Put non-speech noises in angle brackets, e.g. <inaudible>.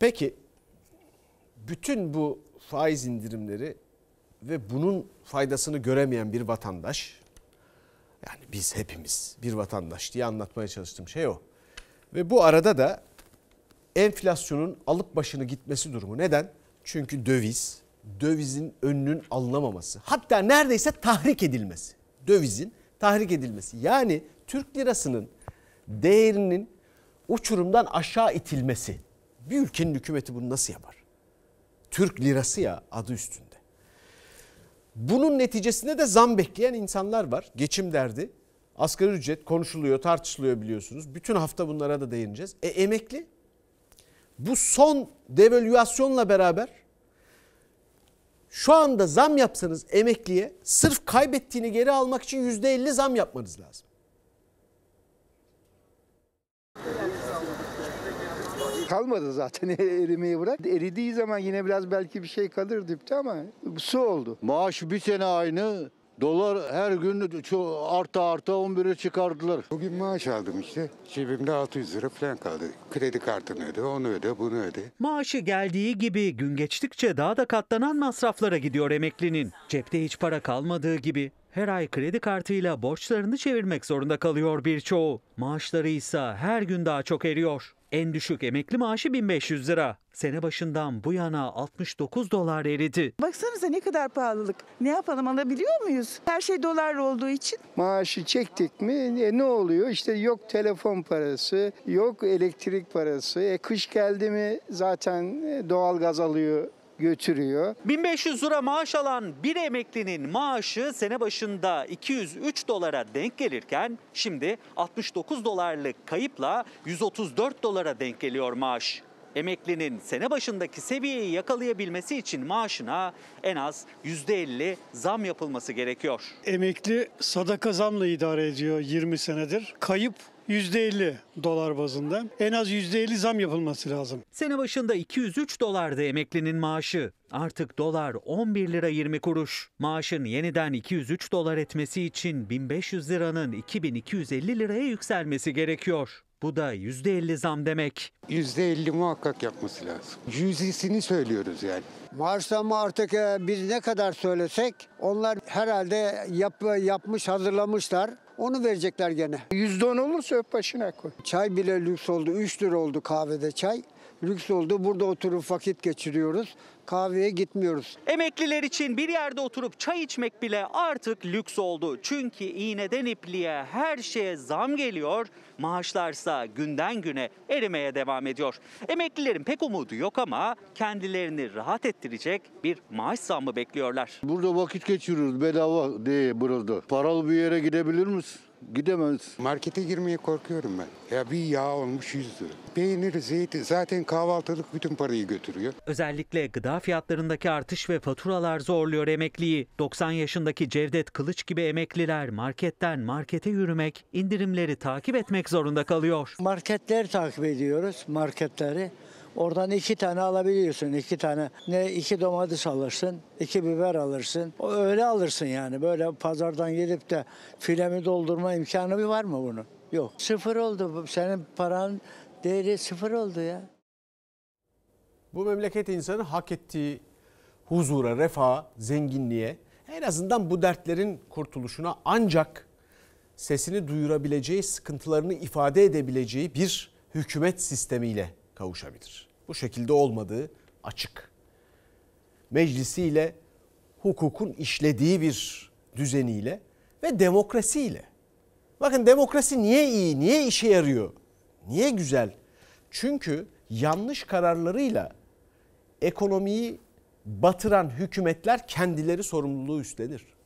Peki bütün bu faiz indirimleri ve bunun faydasını göremeyen bir vatandaş yani biz hepimiz bir vatandaş diye anlatmaya çalıştığım şey o. Ve bu arada da enflasyonun alıp başını gitmesi durumu. Neden? Çünkü döviz, dövizin önünün alınamaması. Hatta neredeyse tahrik edilmesi. Dövizin tahrik edilmesi. Yani Türk lirasının değerinin uçurumdan aşağı itilmesi. Bir ülkenin hükümeti bunu nasıl yapar? Türk lirası ya adı üstünde. Bunun neticesinde de zam bekleyen insanlar var. Geçim derdi. Asgari ücret konuşuluyor, tartışılıyor biliyorsunuz. Bütün hafta bunlara da değineceğiz. E emekli? Bu son devalüasyonla beraber şu anda zam yapsanız emekliye sırf kaybettiğini geri almak için %50 zam yapmanız lazım. kalmadı zaten <laughs> erimeyi bırak. Eridiği zaman yine biraz belki bir şey kalır dipte ama su oldu. Maaş bir sene aynı. Dolar her gün arta arta 11'e çıkardılar. Bugün maaş aldım işte. Cebimde 600 lira falan kaldı. Kredi kartını öde, onu öde, bunu öde. Maaşı geldiği gibi gün geçtikçe daha da katlanan masraflara gidiyor emeklinin. Cepte hiç para kalmadığı gibi her ay kredi kartıyla borçlarını çevirmek zorunda kalıyor birçoğu. Maaşları ise her gün daha çok eriyor. En düşük emekli maaşı 1500 lira. Sene başından bu yana 69 dolar eridi. Baksanıza ne kadar pahalılık. Ne yapalım alabiliyor muyuz? Her şey dolar olduğu için. Maaşı çektik mi e, ne oluyor? İşte yok telefon parası, yok elektrik parası. E, kış geldi mi zaten e, doğal gaz alıyor götürüyor. 1500 lira maaş alan bir emeklinin maaşı sene başında 203 dolara denk gelirken şimdi 69 dolarlık kayıpla 134 dolara denk geliyor maaş. Emeklinin sene başındaki seviyeyi yakalayabilmesi için maaşına en az %50 zam yapılması gerekiyor. Emekli sadaka zamla idare ediyor 20 senedir. Kayıp %50 dolar bazında. En az %50 zam yapılması lazım. Sene başında 203 dolardı emeklinin maaşı. Artık dolar 11 lira 20 kuruş. Maaşın yeniden 203 dolar etmesi için 1500 liranın 2250 liraya yükselmesi gerekiyor. Bu da %50 zam demek. %50 muhakkak yapması lazım. Yüzdesini söylüyoruz yani. Maaş zamı artık e, biz ne kadar söylesek onlar herhalde yap, yapmış hazırlamışlar. Onu verecekler gene. %10 olursa öp başına koy. Çay bile lüks oldu. 3 lira oldu kahvede çay lüks oldu. Burada oturup vakit geçiriyoruz. Kahveye gitmiyoruz. Emekliler için bir yerde oturup çay içmek bile artık lüks oldu. Çünkü iğneden ipliğe her şeye zam geliyor. Maaşlarsa günden güne erimeye devam ediyor. Emeklilerin pek umudu yok ama kendilerini rahat ettirecek bir maaş zammı bekliyorlar. Burada vakit geçiriyoruz bedava diye burada. Paralı bir yere gidebilir misin? Gidemez. Markete girmeye korkuyorum ben. Ya bir yağ olmuş 100 lira. Peynir, zeytin zaten kahvaltılık bütün parayı götürüyor. Özellikle gıda fiyatlarındaki artış ve faturalar zorluyor emekliyi. 90 yaşındaki Cevdet Kılıç gibi emekliler marketten markete yürümek, indirimleri takip etmek zorunda kalıyor. Marketler takip ediyoruz, marketleri. Oradan iki tane alabiliyorsun. iki tane. Ne iki domates alırsın, iki biber alırsın. Öyle alırsın yani. Böyle pazardan gelip de filemi doldurma imkanı bir var mı bunun? Yok. Sıfır oldu. Senin paran değeri sıfır oldu ya. Bu memleket insanı hak ettiği huzura, refaha, zenginliğe en azından bu dertlerin kurtuluşuna ancak sesini duyurabileceği, sıkıntılarını ifade edebileceği bir hükümet sistemiyle kavuşabilir. Bu şekilde olmadığı açık. Meclisiyle, hukukun işlediği bir düzeniyle ve demokrasiyle. Bakın demokrasi niye iyi, niye işe yarıyor, niye güzel? Çünkü yanlış kararlarıyla ekonomiyi batıran hükümetler kendileri sorumluluğu üstlenir.